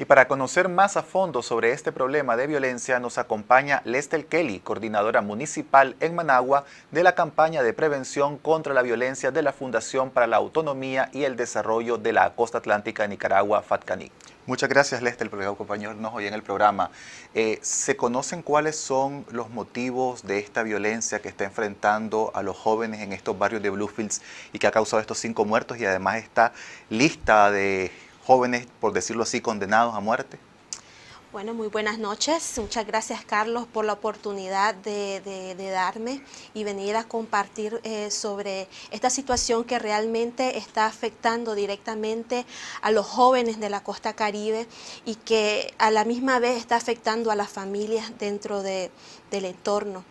Y para conocer más a fondo sobre este problema de violencia nos acompaña Lester Kelly, coordinadora municipal en Managua de la campaña de prevención contra la violencia de la Fundación para la Autonomía y el Desarrollo de la Costa Atlántica de Nicaragua, FATCANI. Muchas gracias Lester por acompañarnos hoy en el programa. Eh, ¿Se conocen cuáles son los motivos de esta violencia que está enfrentando a los jóvenes en estos barrios de Bluefields y que ha causado estos cinco muertos y además esta lista de jóvenes, por decirlo así, condenados a muerte? Bueno, muy buenas noches. Muchas gracias, Carlos, por la oportunidad de, darme y venir a compartir eh, sobre esta situación que realmente está afectando directamente a los jóvenes de la costa caribe y que a la misma vez está afectando a las familias dentro del entorno.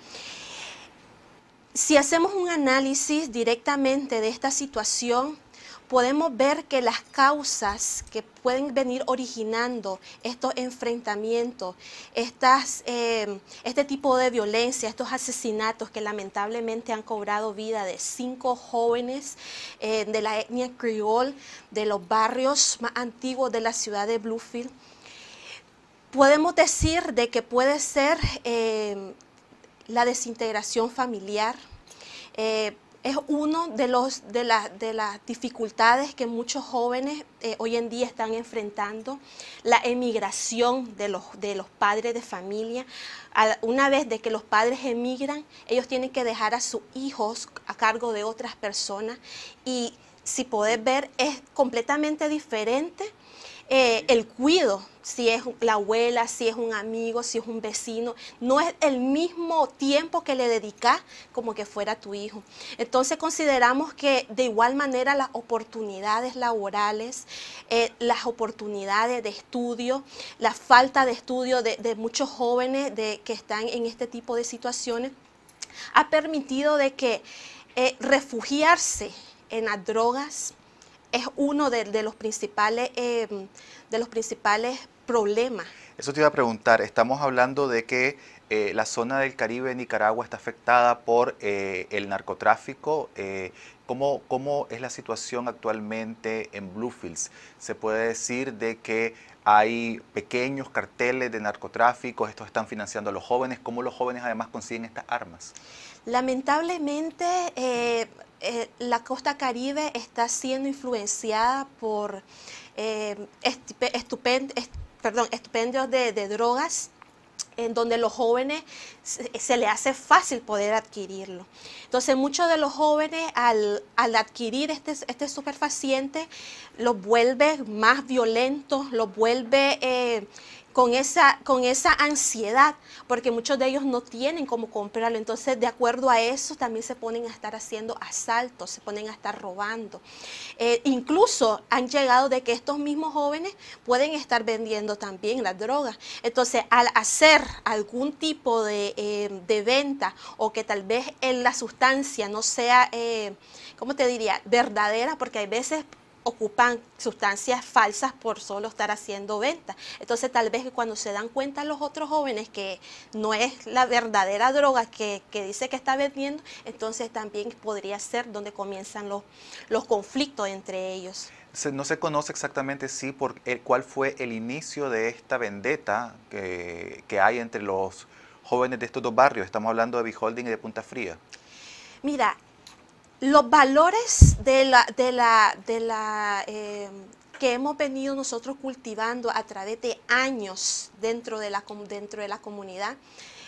Si hacemos un análisis directamente de esta situación, podemos ver que las causas que pueden venir originando estos enfrentamientos, em, este tipo de violencia, estos asesinatos que lamentablemente han cobrado vida de cinco jóvenes eh, de la etnia criol de los barrios más antiguos de la ciudad de Bluefield, podemos decir de que puede ser em, la desintegración familiar, eh, es una de, los, de, de las dificultades que muchos jóvenes eh, hoy en día están enfrentando, la emigración de los, de los padres de familia. Una vez de que los padres emigran, ellos tienen que dejar a sus hijos a cargo de otras personas y si podés ver, es completamente diferente eh, el cuido, si es la abuela, si es un amigo, si es un vecino, no es el mismo tiempo que le dedicas como que fuera tu hijo. Entonces consideramos que de igual manera las oportunidades laborales, eh, las oportunidades de estudio, la falta de estudio de, muchos jóvenes de, que están en este tipo de situaciones, ha permitido de que eh, refugiarse en las drogas, es uno de, los principales, em, de los principales problemas. Eso te iba a preguntar, estamos hablando de que eh, la zona del Caribe, Nicaragua, está afectada por eh, el narcotráfico. Eh, ¿cómo, ¿cómo, es la situación actualmente en Bluefields? ¿Se puede decir de que hay pequeños carteles de narcotráfico, estos están financiando a los jóvenes? ¿Cómo los jóvenes además consiguen estas armas? Lamentablemente eh, la costa caribe está siendo influenciada por eh, estupendios de, drogas en donde los jóvenes se, les le hace fácil poder adquirirlo. Entonces muchos de los jóvenes al, adquirir este, superfaciente este los vuelve más violentos, los vuelve eh, con esa, con esa ansiedad, porque muchos de ellos no tienen cómo comprarlo. Entonces, de acuerdo a eso, también se ponen a estar haciendo asaltos, se ponen a estar robando. Eh, incluso han llegado de que estos mismos jóvenes pueden estar vendiendo también las drogas. Entonces, al hacer algún tipo de, eh, de venta o que tal vez en la sustancia no sea, eh, ¿cómo te diría?, verdadera, porque hay veces ocupan sustancias falsas por solo estar haciendo venta. Entonces tal vez cuando se dan cuenta los otros jóvenes que no es la verdadera droga que, dice que está vendiendo, entonces también podría ser donde comienzan los, los conflictos entre ellos. no se conoce exactamente sí por cuál fue el inicio de esta vendetta que, hay entre los jóvenes de estos dos barrios. Estamos hablando de Beholding y de Punta Fría. Mira, los valores de la, de la, de la eh, que hemos venido nosotros cultivando a través de años dentro de la, dentro de la comunidad,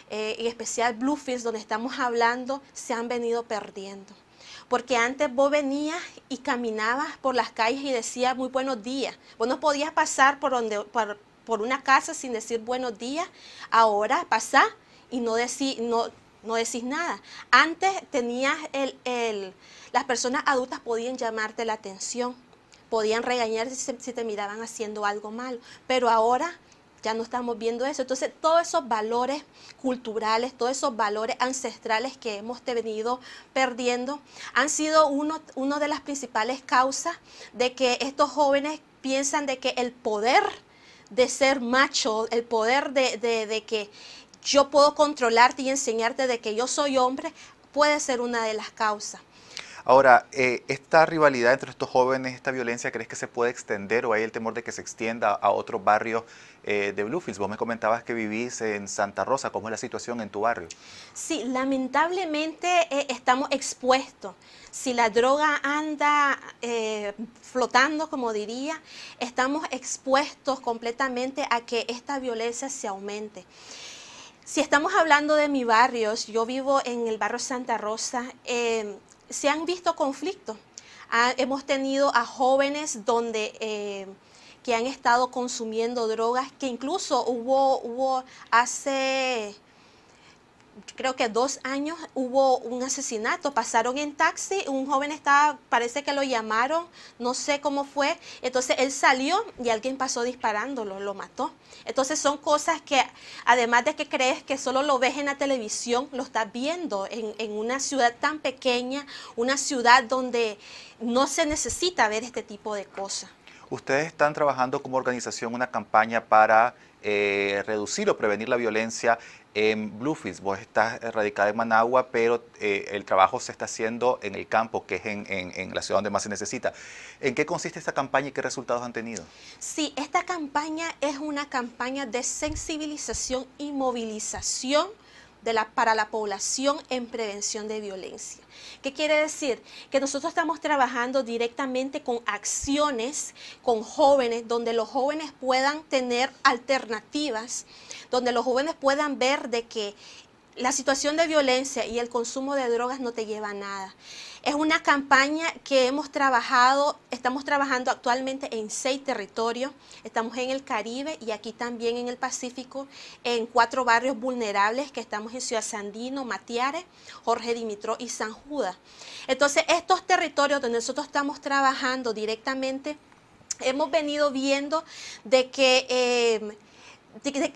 eh, en especial Bluefields, donde estamos hablando, se han venido perdiendo. Porque antes vos venías y caminabas por las calles y decías muy buenos días. Vos no podías pasar por, donde, por, una casa sin decir buenos días. Ahora pasá y no decís... no, no decís nada. Antes tenías el, las personas adultas podían llamarte la atención, podían regañarte si, te miraban haciendo algo malo, pero ahora ya no estamos viendo eso. Entonces, todos esos valores culturales, todos esos valores ancestrales que hemos venido perdiendo, han sido uno, uno de las principales causas de que estos jóvenes piensan de que el poder de ser macho, el poder de, de que yo puedo controlarte y enseñarte de que yo soy hombre, puede ser una de las causas. Ahora, eh, ¿esta rivalidad entre estos jóvenes, esta violencia, crees que se puede extender o hay el temor de que se extienda a otros barrios eh, de Bluefields? Vos me comentabas que vivís en Santa Rosa, ¿cómo es la situación en tu barrio? Sí, lamentablemente eh, estamos expuestos. Si la droga anda flotando, como diría, estamos expuestos completamente a que esta violencia se aumente. Si estamos hablando de mi barrio, yo vivo en el barrio Santa Rosa, em, se han visto conflictos. Ah, hemos tenido a jóvenes donde... Em, que han estado consumiendo drogas, que incluso hubo, hubo hace creo que dos años hubo un asesinato. Pasaron en taxi, un joven estaba, parece que lo llamaron, no sé cómo fue. Entonces él salió y alguien pasó disparándolo, lo mató. Entonces son cosas que, además de que crees que solo lo ves en la televisión, lo estás viendo en, una ciudad tan pequeña, una ciudad donde no se necesita ver este tipo de cosas. Ustedes están trabajando como organización una campaña para eh, reducir o prevenir la violencia en Bluefields. Vos estás eh, radicada en Managua, pero eh, el trabajo se está haciendo en el campo, que es en, la ciudad donde más se necesita. ¿En qué consiste esta campaña y qué resultados han tenido? Sí, esta campaña es una campaña de sensibilización y movilización para la población en prevención de violencia. ¿Qué quiere decir? Que nosotros estamos trabajando directamente con acciones, con jóvenes, donde los jóvenes puedan tener alternativas, donde los jóvenes puedan ver de que la situación de violencia y el consumo de drogas no te lleva a nada. Es una campaña que hemos trabajado, estamos trabajando actualmente en seis territorios, estamos en el Caribe y aquí también en el Pacífico, en cuatro barrios vulnerables que estamos en Ciudad Sandino, Matiares, Jorge Dimitro y San Judas. Entonces, estos territorios donde nosotros estamos trabajando directamente, hemos venido viendo de que... Eh,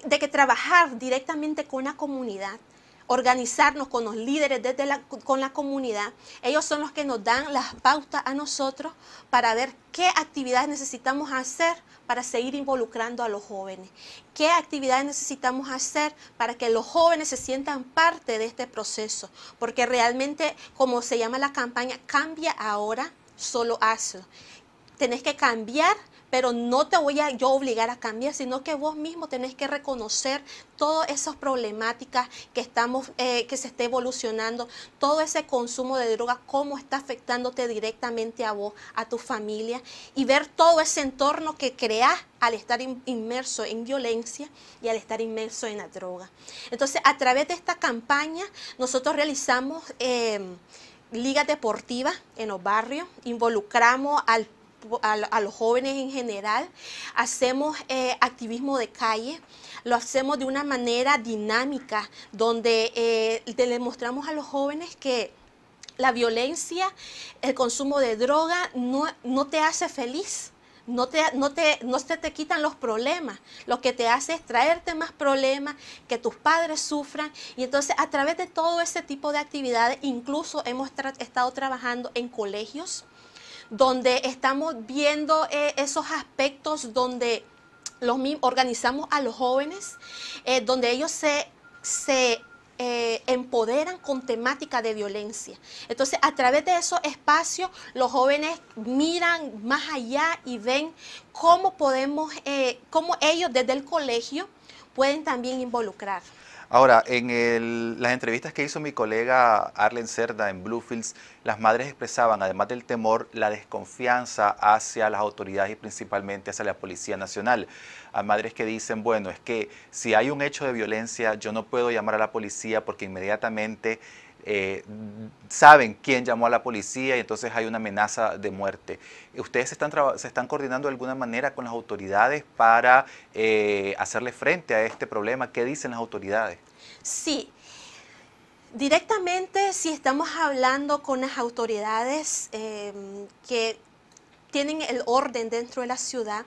de, que trabajar directamente con la comunidad organizarnos con los líderes, desde la, con la comunidad. Ellos son los que nos dan las pautas a nosotros para ver qué actividades necesitamos hacer para seguir involucrando a los jóvenes, qué actividades necesitamos hacer para que los jóvenes se sientan parte de este proceso, porque realmente, como se llama la campaña, cambia ahora, solo hazlo. Tenés que cambiar pero no te voy a yo obligar a cambiar, sino que vos mismo tenés que reconocer todas esas problemáticas que estamos, eh, que se está evolucionando, todo ese consumo de drogas, cómo está afectándote directamente a vos, a tu familia, y ver todo ese entorno que creas al estar inmerso en violencia y al estar inmerso en la droga. Entonces, a través de esta campaña, nosotros realizamos... Eh, ligas deportivas en los barrios, involucramos al a, los jóvenes en general, hacemos eh, activismo de calle, lo hacemos de una manera dinámica, donde eh, le mostramos a los jóvenes que la violencia, el consumo de droga no, te hace feliz. No te, no, te, quitan los problemas, lo que te hace es traerte más problemas, que tus padres sufran. Y entonces a través de todo ese tipo de actividades, incluso hemos estado trabajando en colegios, donde estamos viendo eh, esos aspectos donde los organizamos a los jóvenes, eh, donde ellos se, eh, empoderan con temática de violencia. Entonces, a través de esos espacios, los jóvenes miran más allá y ven cómo podemos, cómo ellos desde el colegio pueden también involucrar. Ahora, en las entrevistas que hizo mi colega Arlen Cerda en Bluefields, las madres expresaban, además del temor, la desconfianza hacia las autoridades y principalmente hacia la Policía Nacional. A madres que dicen, bueno, es que si hay un hecho de violencia, yo no puedo llamar a la policía porque inmediatamente eh, saben quién llamó a la policía y entonces hay una amenaza de muerte. ¿Ustedes se están, se están coordinando de alguna manera con las autoridades para eh, hacerle frente a este problema? ¿Qué dicen las autoridades? Sí. Directamente, si estamos hablando con las autoridades em, que tienen el orden dentro de la ciudad,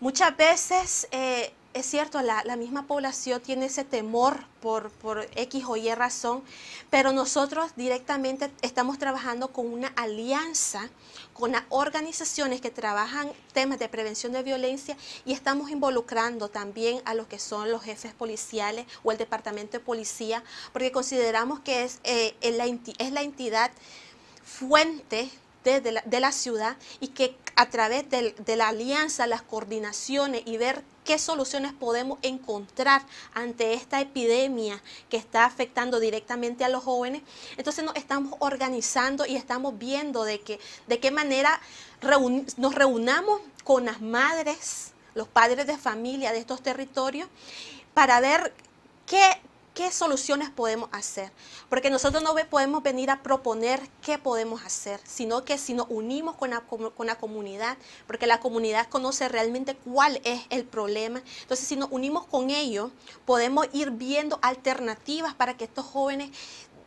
muchas veces eh, es cierto, la, misma población tiene ese temor por, X o Y razón, pero nosotros directamente estamos trabajando con una alianza con las organizaciones que trabajan temas de prevención de violencia y estamos involucrando también a los que son los jefes policiales o el departamento de policía, porque consideramos que es, eh, la, es la entidad fuente de la ciudad y que a través de, la alianza, las coordinaciones y ver qué soluciones podemos encontrar ante esta epidemia que está afectando directamente a los jóvenes. Entonces nos estamos organizando y estamos viendo de, de qué manera nos reunamos con las madres, los padres de familia de estos territorios, para ver qué, qué soluciones podemos hacer. Porque nosotros no podemos venir a proponer qué podemos hacer, sino que si nos unimos con la, comunidad, porque la comunidad conoce realmente cuál es el problema, entonces si nos unimos con ellos, podemos ir viendo alternativas para que estos jóvenes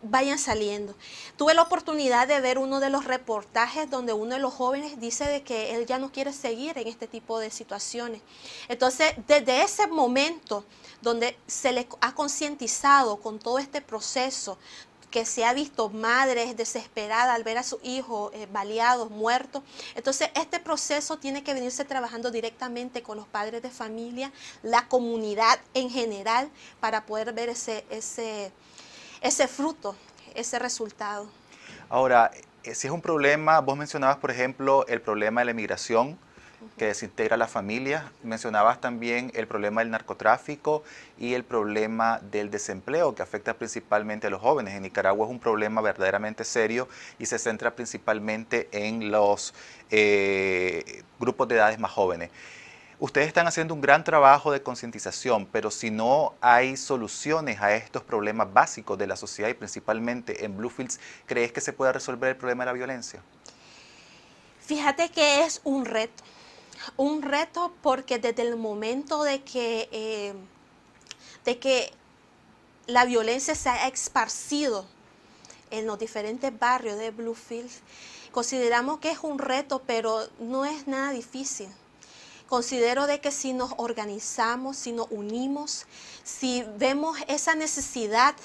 vayan saliendo. Tuve la oportunidad de ver uno de los reportajes donde uno de los jóvenes dice de que él ya no quiere seguir en este tipo de situaciones. Entonces, desde ese momento donde se le ha concientizado con todo este proceso, que se ha visto madres desesperadas al ver a sus hijos eh, baleados, muertos. Entonces, este proceso tiene que venirse trabajando directamente con los padres de familia, la comunidad en general, para poder ver ese, ese, ese fruto, ese resultado. Ahora, eh, si es un problema, vos mencionabas, por ejemplo, el problema de la emigración que desintegra a la familia. Mencionabas también el problema del narcotráfico y el problema del desempleo que afecta principalmente a los jóvenes. En Nicaragua es un problema verdaderamente serio y se centra principalmente en los eh, grupos de edades más jóvenes. Ustedes están haciendo un gran trabajo de concientización, pero si no hay soluciones a estos problemas básicos de la sociedad y principalmente en Bluefields, ¿crees que se pueda resolver el problema de la violencia? Fíjate que es un reto, un reto porque desde el momento de que, eh, de que la violencia se ha esparcido en los diferentes barrios de Bluefields, consideramos que es un reto, pero no es nada difícil Considero de que si nos organizamos, si nos unimos, si vemos esa necesidad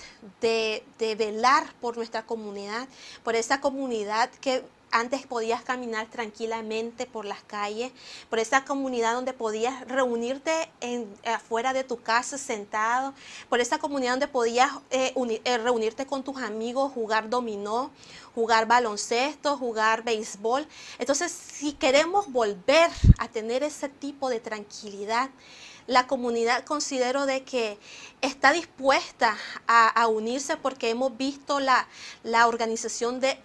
de, de velar por nuestra comunidad, por esa comunidad que antes podías caminar tranquilamente por las calles, por esa comunidad donde podías reunirte afuera de tu casa sentado, por esa comunidad donde podías eh, eh, reunirte con tus amigos, jugar dominó, jugar baloncesto, jugar béisbol. Entonces, si queremos volver a tener ese tipo de tranquilidad, la comunidad considero de que está dispuesta a, unirse porque hemos visto la organización de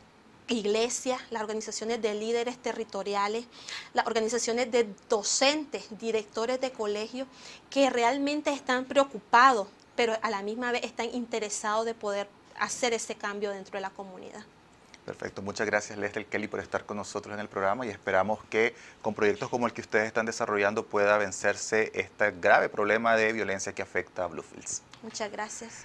iglesias, las organizaciones de líderes territoriales, las organizaciones de docentes, directores de colegios, que realmente están preocupados, pero a la misma vez están interesados de poder hacer ese cambio dentro de la comunidad. Perfecto, muchas gracias Lester Kelly por estar con nosotros en el programa y esperamos que con proyectos como el que ustedes están desarrollando pueda vencerse este grave problema de violencia que afecta a Bluefields. Muchas gracias.